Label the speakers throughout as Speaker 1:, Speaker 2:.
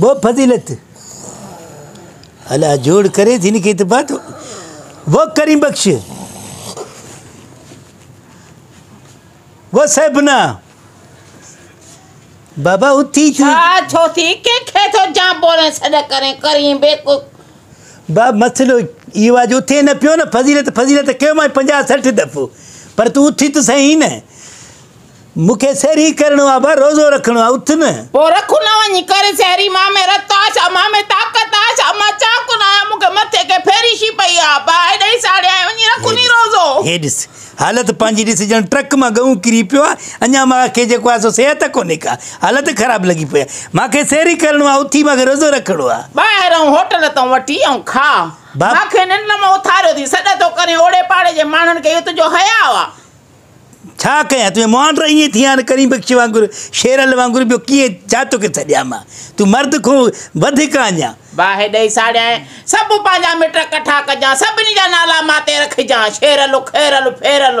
Speaker 1: وہ فضیلت اللہ جوڑ کرے تھی کی اتفاق وہ کریم بخش وہ سیبنا بابا اتھی تھی ہاں، چھو تھی کہ کھیتو جاں بولیں صدق
Speaker 2: کریں کریم بے کو
Speaker 1: باب مسئلو یہ واج اتھے نہ پیو نہ فضیلت فضیلت کیوں میں پنجاہ سٹھ دفو پر تو اتھی تو صحیح نہیں مکھے سہری کرنو آبا روزو رکھنو آ اتھن
Speaker 2: پو رکھو نا ونی کر سہری ماں میں رت آشا ماں میں طاقت آشا ماں چاکو نا آیا مکھے متھے کے پھیری شی پئی آبا آئے نہیں ساڑے آئے ونی رکھو نی روزو
Speaker 1: یہ جس حالت پانچی ڈی سے جن ٹرک ماں گوں کری پیو آ انیا ماں کے جے کو آسو سہیتا کو نکا حالت خراب لگی پیا ماں کے سہری کرنو آ اتھی ماں کے روزو رکھنو آ
Speaker 2: باہر ہوں ہوتل تاں وٹی ہوں کھا ماں کے ننم اتھارو دی سدہ تو کریں اوڑے پاڑے جے مانن کے یہ تو جو حیاء آ
Speaker 1: چھ مانٹر یہ آنی بکشی وغیرہ شیرل واگر جاتے چھ تھی مرد کو بدک آجا
Speaker 2: با ہے ڈے ساڑیاں سب مٹ کٹھا کریں سی نالا ماتے رکھجیں شیرل کیرل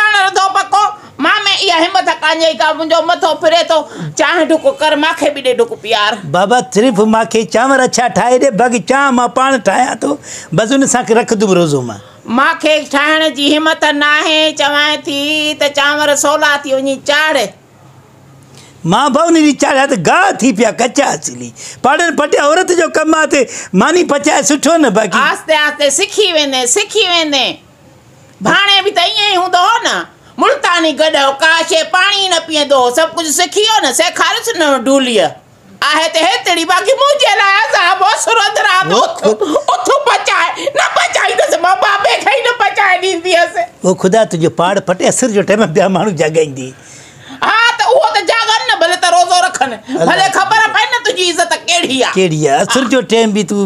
Speaker 2: ہے ہمت کانجے کا منجو متھو پھرے تو چاہ ڈک کر ماکھے بھی دے ڈک پیار
Speaker 1: بابا صرف ماکھے چاور اچھا ٹھائے دے بگ چاہ ما پان ٹھایا تو بس ان سان رکھ دو روزو ما
Speaker 2: ماکھے ٹھائن جی ہمت نہ ہے چوائے تھی تے چاور سولا تھی ونی چاڑے
Speaker 1: ماں بھاؤ نہیں چاڑیا تو گاہ تھی پیا کچا سلی پاڑن پٹیا عورت جو کم آتے مانی پچائے سٹھو نا باقی
Speaker 2: آستے آستے سکھی وینے سکھی وینے بھانے بھی تا یہ ہوں دو نا ملتانی گڈ او کاشے پانی نہ پیے دو سب کچھ سکھیو نہ سکھار س نہ ڈولیا اہے تے ہتڑی باقی مو جے لا سا بو سرت رات اوتھو اوتھو بچائے نہ بچائی دس ماں باپ اے کھائی نہ بچائی دین دی اس
Speaker 1: او خدا تجو پاڑ پٹے سر جو ٹائم بیا مانو جگہ دی
Speaker 2: ہاں تے او تے جاگن نہ بھلے تے روزو رکھن بھلے خبر پے نہ تجی عزت کیڑی ہے کیڑی جو
Speaker 1: ٹائم بھی تو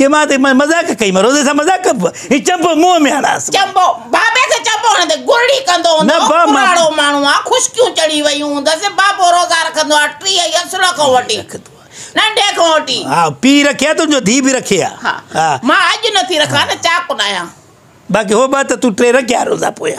Speaker 1: چې ما ته مزاک کوي مروز سره مزاک کوي هی چمبو مو می انا سم چمبو
Speaker 2: بابا ته چمبو نه ګورډي کندو نه پراړو مانو ما خوش کیو چړي وایو دسه بابا روزار کندو اٹري یا سلو کو وټي ننڈے کھوٹی
Speaker 1: ہاں پی رکھیا تم جو دھی بھی رکھیا
Speaker 2: ہاں ماں آج نہ تھی رکھا نا چاک کنایا
Speaker 1: باقی ہو بات تو ٹرے رکھیا روزہ پویا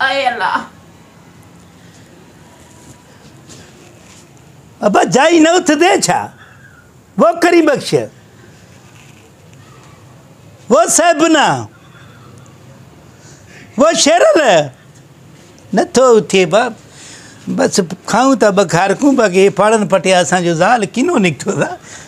Speaker 1: اللہ جائی دے چھا وہ وہ وہ کری بخش شیرل نہ تو نت باپ بس کھاؤں بخار کھوں باقی پاڑ پٹیا نکتو نکت